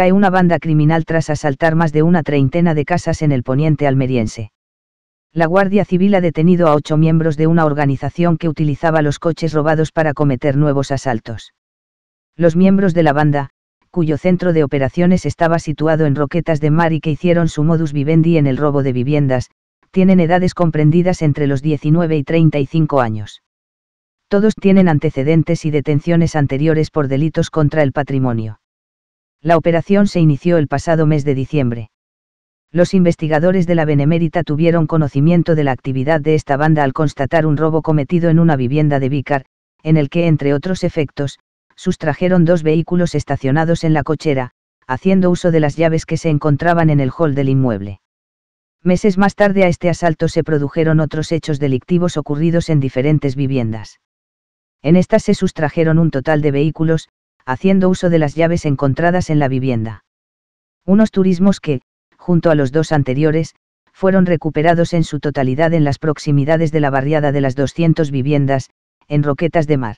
cae una banda criminal tras asaltar más de una treintena de casas en el poniente almeriense. La Guardia Civil ha detenido a ocho miembros de una organización que utilizaba los coches robados para cometer nuevos asaltos. Los miembros de la banda, cuyo centro de operaciones estaba situado en Roquetas de Mar y que hicieron su modus vivendi en el robo de viviendas, tienen edades comprendidas entre los 19 y 35 años. Todos tienen antecedentes y detenciones anteriores por delitos contra el patrimonio. La operación se inició el pasado mes de diciembre. Los investigadores de la Benemérita tuvieron conocimiento de la actividad de esta banda al constatar un robo cometido en una vivienda de Vicar, en el que, entre otros efectos, sustrajeron dos vehículos estacionados en la cochera, haciendo uso de las llaves que se encontraban en el hall del inmueble. Meses más tarde a este asalto se produjeron otros hechos delictivos ocurridos en diferentes viviendas. En estas se sustrajeron un total de vehículos, haciendo uso de las llaves encontradas en la vivienda. Unos turismos que, junto a los dos anteriores, fueron recuperados en su totalidad en las proximidades de la barriada de las 200 viviendas, en Roquetas de Mar.